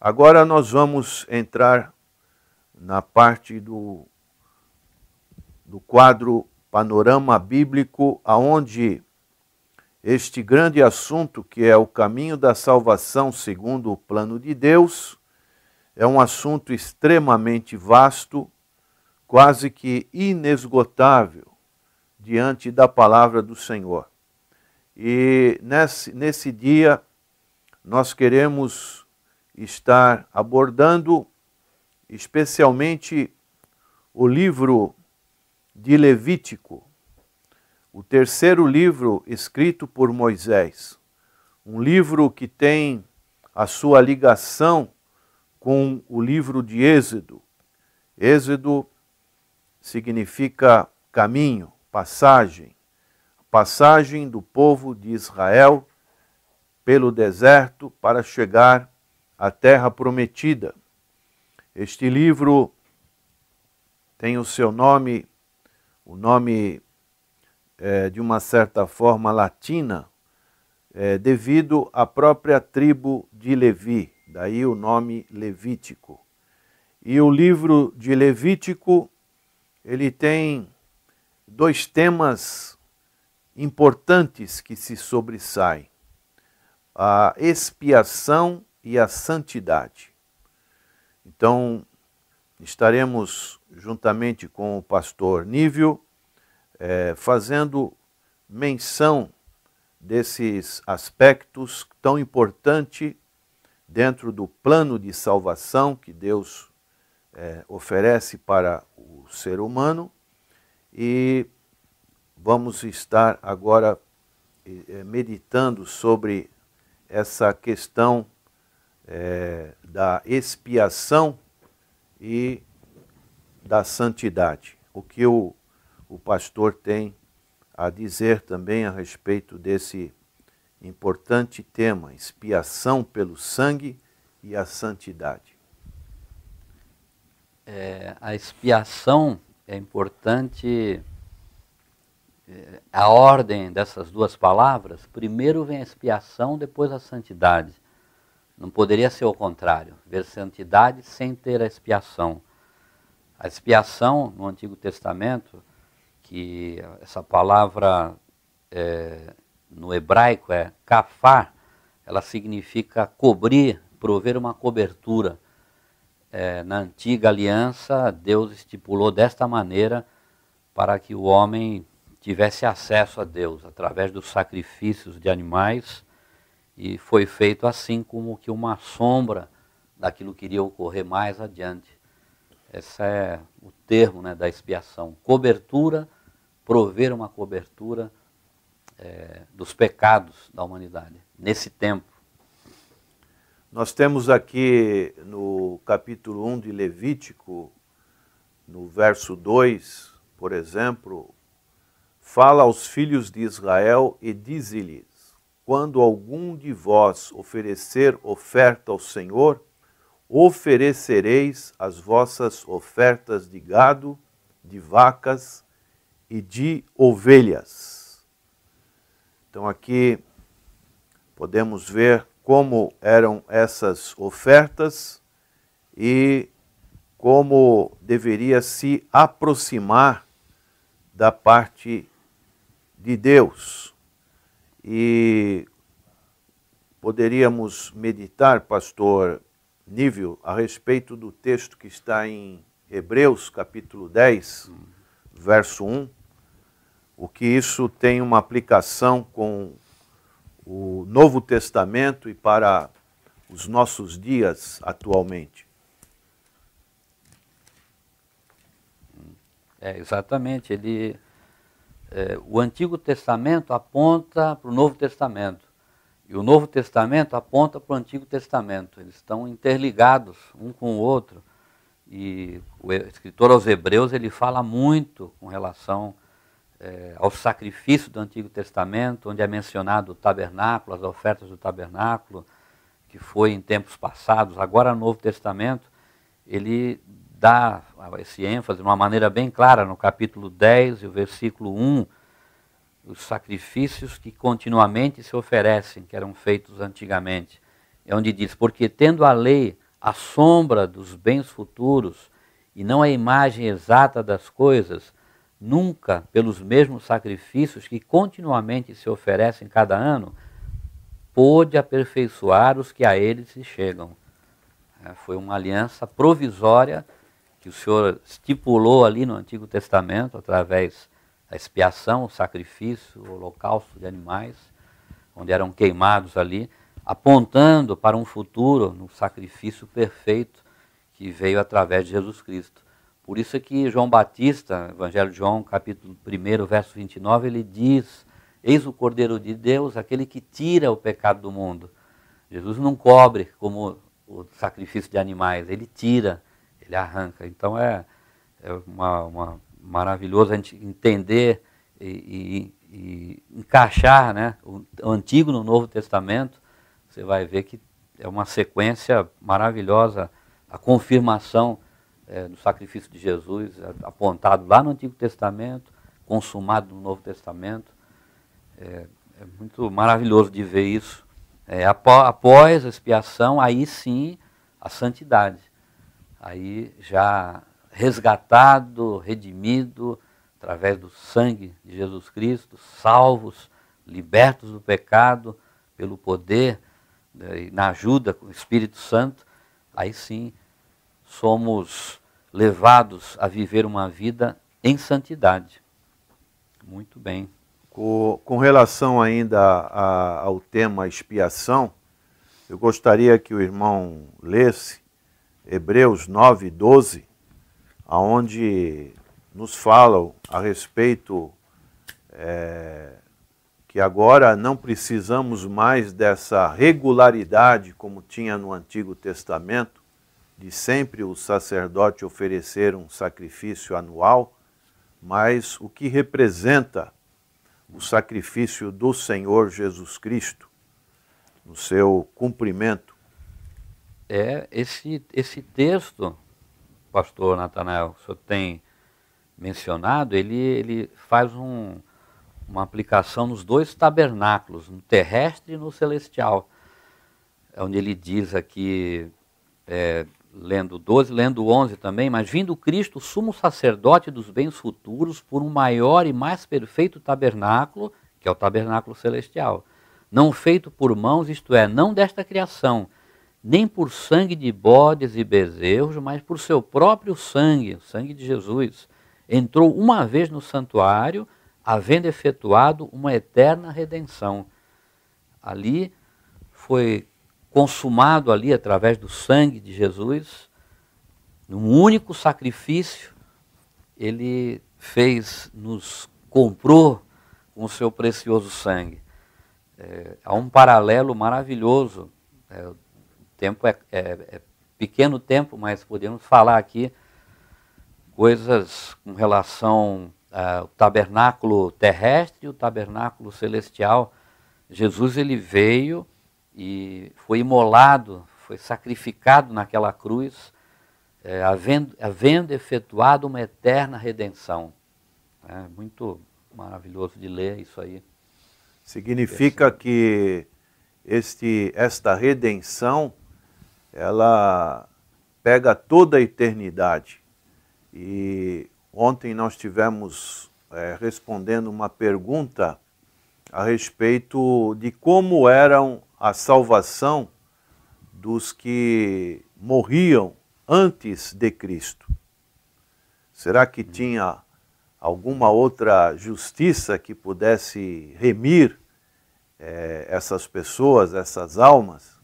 Agora nós vamos entrar na parte do, do quadro Panorama Bíblico, aonde este grande assunto que é o caminho da salvação segundo o plano de Deus, é um assunto extremamente vasto, quase que inesgotável diante da palavra do Senhor. E nesse, nesse dia nós queremos estar abordando especialmente o livro de Levítico, o terceiro livro escrito por Moisés, um livro que tem a sua ligação com o livro de Êxodo. Êxodo significa caminho, passagem, passagem do povo de Israel pelo deserto para chegar a Terra Prometida. Este livro tem o seu nome, o nome é, de uma certa forma latina, é, devido à própria tribo de Levi, daí o nome Levítico. E o livro de Levítico, ele tem dois temas importantes que se sobressaem: a expiação e a santidade. Então, estaremos juntamente com o pastor Nível eh, é, fazendo menção desses aspectos tão importantes dentro do plano de salvação que Deus é, oferece para o ser humano e vamos estar agora eh, meditando sobre essa questão é, da expiação e da santidade. O que o, o pastor tem a dizer também a respeito desse importante tema, expiação pelo sangue e a santidade. É, a expiação é importante é, a ordem dessas duas palavras, primeiro vem a expiação, depois a santidade. Não poderia ser o contrário, ver santidade sem ter a expiação. A expiação no Antigo Testamento, que essa palavra é, no hebraico é kafar, ela significa cobrir, prover uma cobertura. É, na antiga aliança, Deus estipulou desta maneira para que o homem tivesse acesso a Deus através dos sacrifícios de animais e foi feito assim como que uma sombra daquilo que iria ocorrer mais adiante. Esse é o termo né, da expiação. Cobertura, prover uma cobertura é, dos pecados da humanidade, nesse tempo. Nós temos aqui no capítulo 1 de Levítico, no verso 2, por exemplo, fala aos filhos de Israel e diz-lhe, quando algum de vós oferecer oferta ao Senhor, oferecereis as vossas ofertas de gado, de vacas e de ovelhas. Então aqui podemos ver como eram essas ofertas e como deveria se aproximar da parte de Deus. E poderíamos meditar, pastor Nível, a respeito do texto que está em Hebreus, capítulo 10, verso 1, o que isso tem uma aplicação com o Novo Testamento e para os nossos dias atualmente. É, exatamente. Ele é, o Antigo Testamento aponta para o Novo Testamento e o Novo Testamento aponta para o Antigo Testamento. Eles estão interligados um com o outro. E o escritor aos Hebreus ele fala muito com relação eh, ao sacrifício do Antigo Testamento, onde é mencionado o tabernáculo, as ofertas do tabernáculo, que foi em tempos passados. Agora, no Novo Testamento, ele dá esse ênfase de uma maneira bem clara no capítulo 10 e o versículo 1, os sacrifícios que continuamente se oferecem, que eram feitos antigamente. É onde diz: Porque tendo a lei a sombra dos bens futuros e não a imagem exata das coisas, nunca pelos mesmos sacrifícios que continuamente se oferecem cada ano, pôde aperfeiçoar os que a eles se chegam. É, foi uma aliança provisória que o Senhor estipulou ali no Antigo Testamento, através da expiação, o sacrifício, o holocausto de animais, onde eram queimados ali, apontando para um futuro no sacrifício perfeito que veio através de Jesus Cristo. Por isso é que João Batista, Evangelho de João, capítulo 1, verso 29, ele diz: Eis o Cordeiro de Deus, aquele que tira o pecado do mundo. Jesus não cobre como o sacrifício de animais, ele tira ele arranca. Então é, é uma, uma maravilhoso a gente entender e, e, e encaixar né, o, Antigo no Novo Testamento. Você vai ver que é uma sequência maravilhosa, a confirmação é, do sacrifício de Jesus, apontado lá no Antigo Testamento, consumado no Novo Testamento. É, é muito maravilhoso de ver isso. É, após a expiação, aí sim a santidade aí já resgatado, redimido, através do sangue de Jesus Cristo, salvos, libertos do pecado, pelo poder né, e na ajuda com o Espírito Santo, aí sim somos levados a viver uma vida em santidade. Muito bem. Com, com relação ainda a, a, ao tema expiação, eu gostaria que o irmão lesse Hebreus 9, 12, aonde nos falam a respeito é, que agora não precisamos mais dessa regularidade como tinha no Antigo Testamento, de sempre o sacerdote oferecer um sacrifício anual, mas o que representa o sacrifício do Senhor Jesus Cristo no seu cumprimento é esse, esse texto, pastor Natanael, que o senhor tem mencionado, ele, ele faz um, uma aplicação nos dois tabernáculos, no terrestre e no celestial. É onde ele diz aqui, é, lendo 12, lendo 11 também, mas vindo Cristo, sumo sacerdote dos bens futuros, por um maior e mais perfeito tabernáculo, que é o tabernáculo celestial, não feito por mãos, isto é, não desta criação, nem por sangue de bodes e bezerros, mas por seu próprio sangue, o sangue de Jesus. Entrou uma vez no santuário, havendo efetuado uma eterna redenção. Ali foi consumado ali através do sangue de Jesus, num único sacrifício, ele fez, nos comprou com o seu precioso sangue. É, há um paralelo maravilhoso é, tempo é, é, é pequeno tempo, mas podemos falar aqui coisas com relação ao tabernáculo terrestre e o tabernáculo celestial. Jesus ele veio e foi imolado, foi sacrificado naquela cruz, é, havendo, havendo efetuado uma eterna redenção. É muito maravilhoso de ler isso aí. Significa que este, esta redenção ela pega toda a eternidade. E ontem nós tivemos é, respondendo uma pergunta a respeito de como eram a salvação dos que morriam antes de Cristo. Será que tinha alguma outra justiça que pudesse remir é, essas pessoas, essas almas?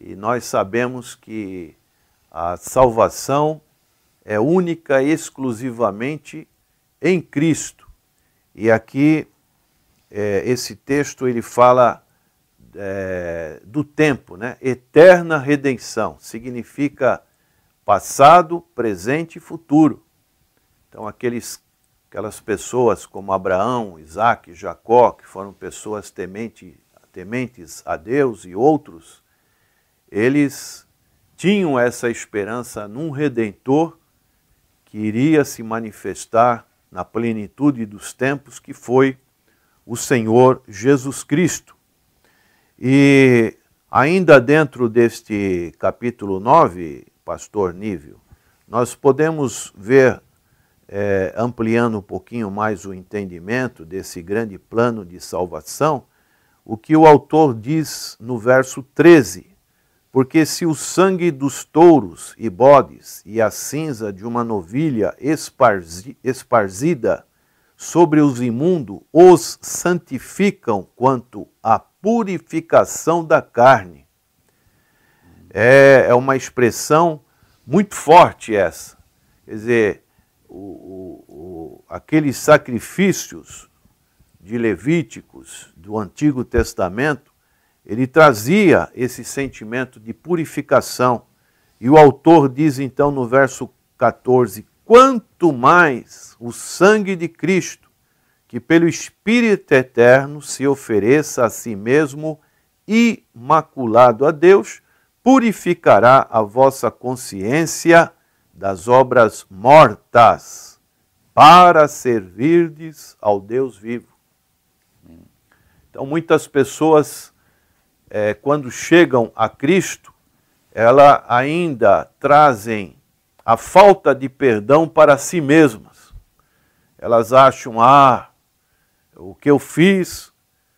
E nós sabemos que a salvação é única e exclusivamente em Cristo. E aqui é, esse texto ele fala é, do tempo, né? Eterna redenção significa passado, presente e futuro. Então aqueles, aquelas pessoas como Abraão, Isaac, Jacó, que foram pessoas temente, tementes a Deus e outros, eles tinham essa esperança num redentor que iria se manifestar na plenitude dos tempos, que foi o Senhor Jesus Cristo. E ainda dentro deste capítulo 9, pastor Nível, nós podemos ver, é, ampliando um pouquinho mais o entendimento desse grande plano de salvação, o que o autor diz no verso 13. Porque se o sangue dos touros e bodes e a cinza de uma novilha esparzi, esparzida sobre os imundos os santificam quanto à purificação da carne. É, é uma expressão muito forte essa. Quer dizer, o, o, o, aqueles sacrifícios de Levíticos do Antigo Testamento ele trazia esse sentimento de purificação. E o autor diz então no verso 14: Quanto mais o sangue de Cristo, que pelo Espírito eterno se ofereça a si mesmo imaculado a Deus, purificará a vossa consciência das obras mortas, para servirdes ao Deus vivo. Então, muitas pessoas é, quando chegam a Cristo, ela ainda trazem a falta de perdão para si mesmas. Elas acham, ah, o que eu fiz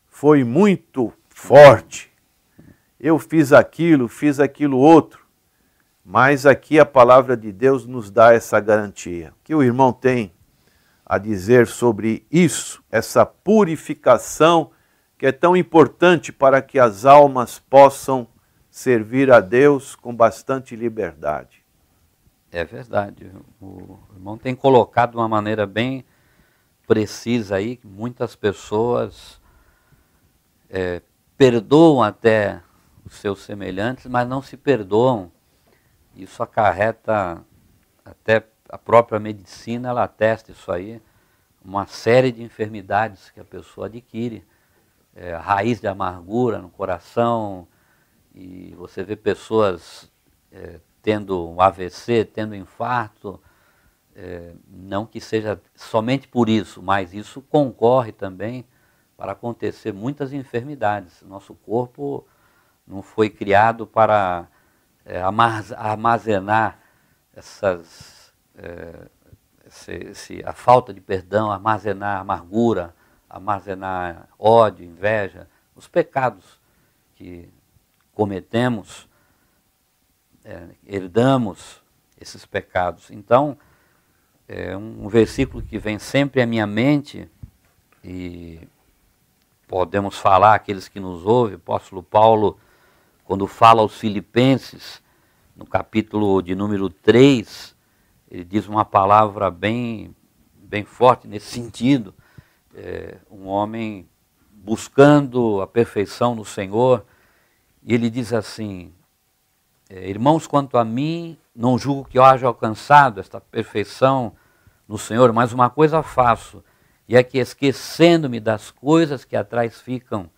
foi muito forte. Eu fiz aquilo, fiz aquilo outro. Mas aqui a palavra de Deus nos dá essa garantia. O que o irmão tem a dizer sobre isso, essa purificação que é tão importante para que as almas possam servir a Deus com bastante liberdade. É verdade. O irmão tem colocado de uma maneira bem precisa aí que muitas pessoas é, perdoam até os seus semelhantes, mas não se perdoam. Isso acarreta até a própria medicina, ela atesta isso aí, uma série de enfermidades que a pessoa adquire é, raiz de amargura no coração, e você vê pessoas é, tendo um AVC, tendo infarto, é, não que seja somente por isso, mas isso concorre também para acontecer muitas enfermidades. Nosso corpo não foi criado para é, armazenar essas, é, a falta de perdão, armazenar amargura, armazenar ódio, inveja, os pecados que cometemos, é, herdamos esses pecados. Então, é um versículo que vem sempre à minha mente e podemos falar aqueles que nos ouvem, o apóstolo Paulo, quando fala aos filipenses, no capítulo de número 3, ele diz uma palavra bem, bem forte nesse sentido é, um homem buscando a perfeição no Senhor, e ele diz assim: é, Irmãos, quanto a mim, não julgo que eu haja alcançado esta perfeição no Senhor, mas uma coisa faço, e é que esquecendo-me das coisas que atrás ficam,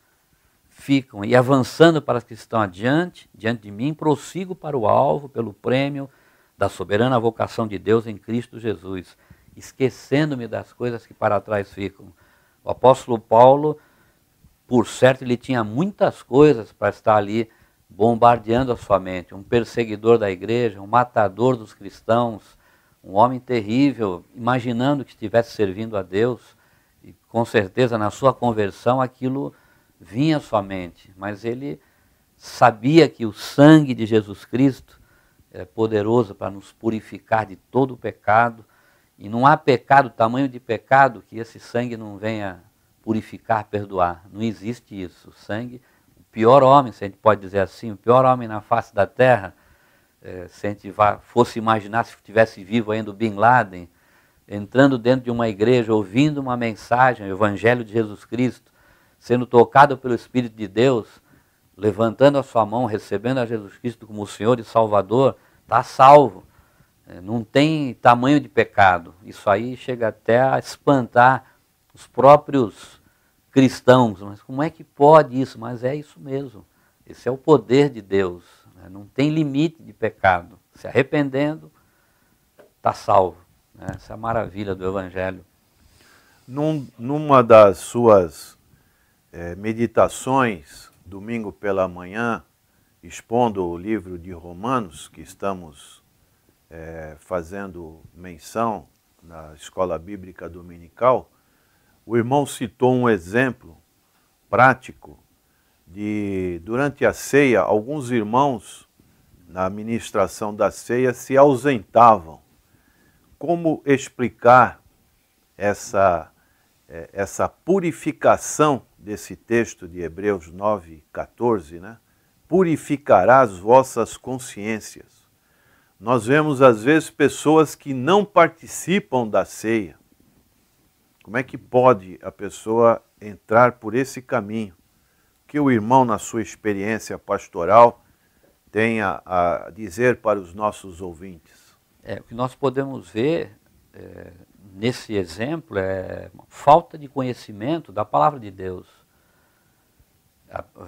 ficam, e avançando para as que estão adiante, diante de mim, prossigo para o alvo, pelo prêmio da soberana vocação de Deus em Cristo Jesus, esquecendo-me das coisas que para trás ficam o apóstolo Paulo, por certo, ele tinha muitas coisas para estar ali bombardeando a sua mente. Um perseguidor da igreja, um matador dos cristãos, um homem terrível, imaginando que estivesse servindo a Deus. E com certeza, na sua conversão, aquilo vinha à sua mente. Mas ele sabia que o sangue de Jesus Cristo é poderoso para nos purificar de todo o pecado e não há pecado, tamanho de pecado, que esse sangue não venha purificar, perdoar. Não existe isso. O sangue, o pior homem, se a gente pode dizer assim, o pior homem na face da terra, é, se a gente fosse imaginar se estivesse vivo ainda o Bin Laden, entrando dentro de uma igreja, ouvindo uma mensagem, o Evangelho de Jesus Cristo, sendo tocado pelo Espírito de Deus, levantando a sua mão, recebendo a Jesus Cristo como Senhor e Salvador, está salvo. É, não tem tamanho de pecado. Isso aí chega até a espantar os próprios cristãos. Mas como é que pode isso? Mas é isso mesmo. Esse é o poder de Deus. Né? Não tem limite de pecado. Se arrependendo, está salvo. Né? Essa é a maravilha do Evangelho. Num, numa das suas é, meditações, domingo pela manhã, expondo o livro de Romanos, que estamos é, fazendo menção na escola bíblica dominical, o irmão citou um exemplo prático de, durante a ceia, alguns irmãos na administração da ceia se ausentavam. Como explicar essa, é, essa purificação desse texto de Hebreus 9, 14, né? Purificarás vossas consciências nós vemos às vezes pessoas que não participam da ceia. Como é que pode a pessoa entrar por esse caminho? Que o irmão, na sua experiência pastoral, tenha a dizer para os nossos ouvintes? É, o que nós podemos ver é, nesse exemplo é falta de conhecimento da palavra de Deus.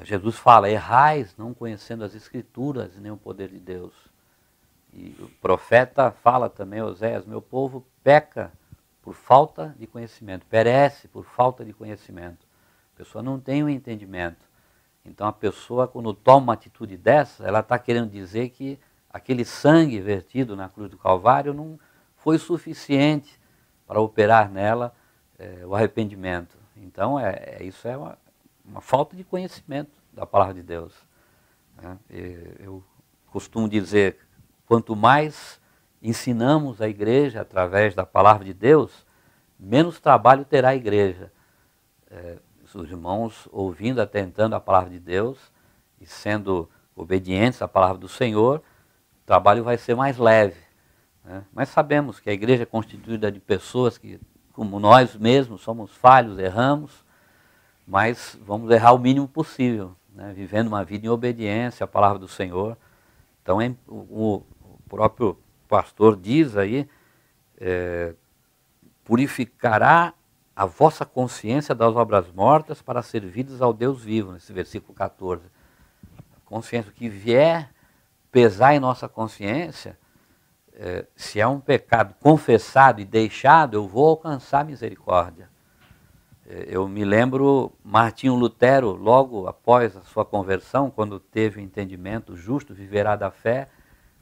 Jesus fala: errais não conhecendo as Escrituras nem o poder de Deus. E o profeta fala também, Oséias, meu povo peca por falta de conhecimento, perece por falta de conhecimento. A pessoa não tem o um entendimento. Então a pessoa, quando toma uma atitude dessa, ela está querendo dizer que aquele sangue vertido na cruz do Calvário não foi suficiente para operar nela é, o arrependimento. Então é, é isso é uma, uma, falta de conhecimento da palavra de Deus. Né? eu costumo dizer Quanto mais ensinamos a igreja através da palavra de Deus, menos trabalho terá a igreja. É, os irmãos ouvindo, atentando a palavra de Deus e sendo obedientes à palavra do Senhor, o trabalho vai ser mais leve. Né? Mas sabemos que a igreja é constituída de pessoas que, como nós mesmos, somos falhos, erramos, mas vamos errar o mínimo possível, né? vivendo uma vida em obediência à palavra do Senhor. Então, é, o, próprio pastor diz aí, é, purificará a vossa consciência das obras mortas para servides ao Deus vivo, nesse versículo 14. A consciência, o que vier pesar em nossa consciência, é, se é um pecado confessado e deixado, eu vou alcançar misericórdia. É, eu me lembro Martinho Lutero, logo após a sua conversão, quando teve o entendimento justo, viverá da fé,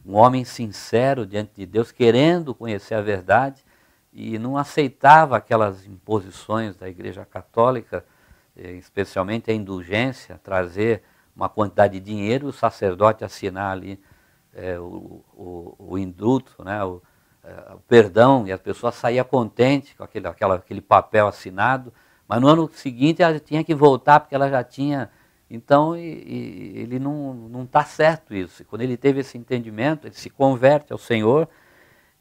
um homem sincero diante de Deus, querendo conhecer a verdade e não aceitava aquelas imposições da Igreja Católica, eh, especialmente a indulgência, trazer uma quantidade de dinheiro, o sacerdote assinar ali é, o, o, o, indulto, né, o, é, o, perdão, e a pessoa saía contente com aquele, aquela, aquele papel assinado, mas no ano seguinte ela tinha que voltar porque ela já tinha então, e, e, ele não está certo isso. Quando ele teve esse entendimento, ele se converte ao Senhor.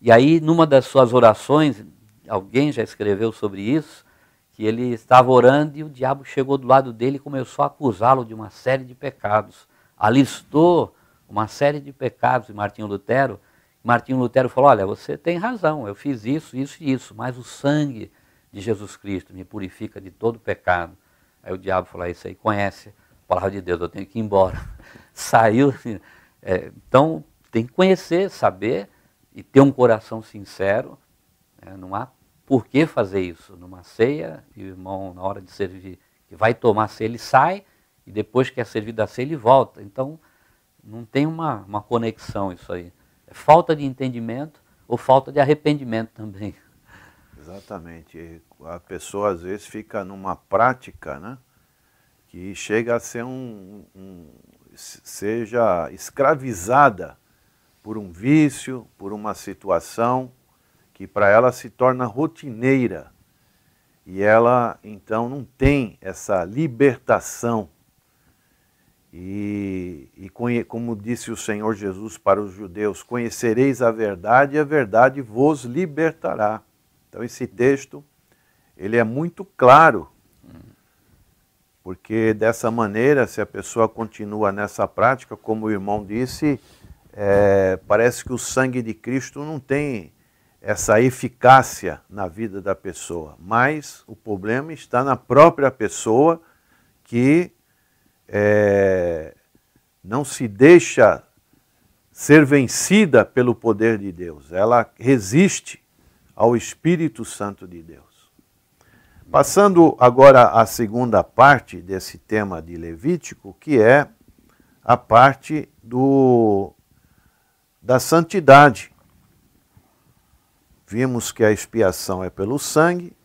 E aí, numa das suas orações, alguém já escreveu sobre isso, que ele estava orando e o diabo chegou do lado dele e começou a acusá-lo de uma série de pecados. Alistou uma série de pecados em Martinho Lutero. Martinho Lutero falou: Olha, você tem razão, eu fiz isso, isso e isso, mas o sangue de Jesus Cristo me purifica de todo pecado. Aí o diabo falou: ah, Isso aí conhece palavra de Deus, eu tenho que ir embora. Saiu. Assim, é, então, tem que conhecer, saber e ter um coração sincero. Né? Não há por que fazer isso. Numa ceia, e o irmão, na hora de servir, que vai tomar ceia, ele sai e depois que é servido a ceia, ele volta. Então, não tem uma, uma conexão isso aí. É falta de entendimento ou falta de arrependimento também. Exatamente. A pessoa às vezes fica numa prática, né? que chega a ser um, um seja escravizada por um vício, por uma situação que para ela se torna rotineira. E ela então não tem essa libertação. E, e como disse o Senhor Jesus para os judeus: Conhecereis a verdade e a verdade vos libertará. Então, esse texto ele é muito claro porque dessa maneira, se a pessoa continua nessa prática, como o irmão disse, é, parece que o sangue de Cristo não tem essa eficácia na vida da pessoa, mas o problema está na própria pessoa que é, não se deixa ser vencida pelo poder de Deus, ela resiste ao Espírito Santo de Deus. Passando agora à segunda parte desse tema de Levítico, que é a parte do, da santidade. Vimos que a expiação é pelo sangue,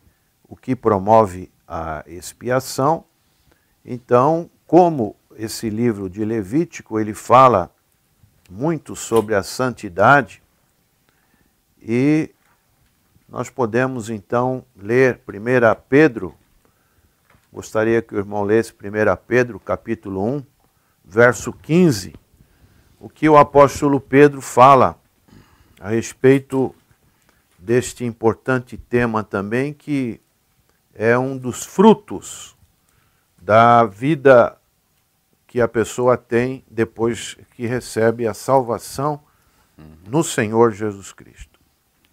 o que promove a expiação. Então, como esse livro de Levítico ele fala muito sobre a santidade e nós podemos então ler 1 Pedro, gostaria que o irmão lesse 1 Pedro, capítulo 1, verso 15, o que o apóstolo Pedro fala a respeito deste importante tema também, que é um dos frutos da vida que a pessoa tem depois que recebe a salvação no Senhor Jesus Cristo.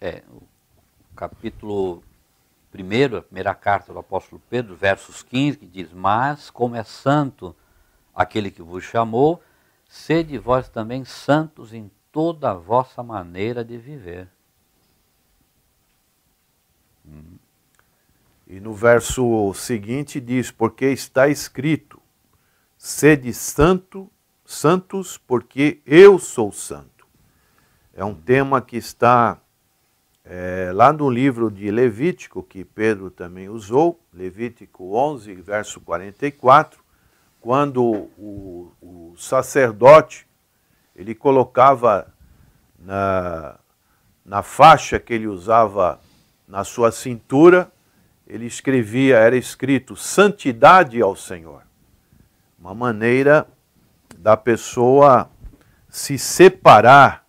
É, capítulo 1, a primeira carta do apóstolo Pedro, versos 15, que diz: Mas como é santo aquele que vos chamou, sede vós também santos em toda a vossa maneira de viver. Hum. E no verso seguinte diz: Porque está escrito: Sede santo, santos, porque eu sou santo. É um tema que está é, lá no livro de Levítico, que Pedro também usou, Levítico 11, verso 44, quando o, o sacerdote ele colocava na, na faixa que ele usava na sua cintura, ele escrevia, era escrito santidade ao Senhor. Uma maneira da pessoa se separar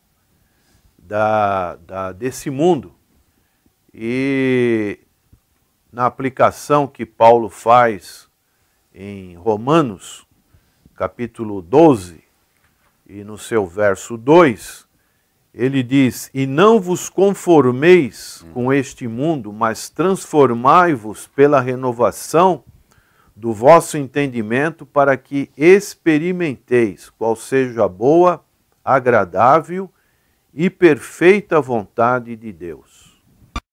da, da, desse mundo. E na aplicação que Paulo faz em Romanos, capítulo 12, e no seu verso 2, ele diz: E não vos conformeis com este mundo, mas transformai-vos pela renovação do vosso entendimento, para que experimenteis qual seja a boa, agradável e perfeita vontade de Deus.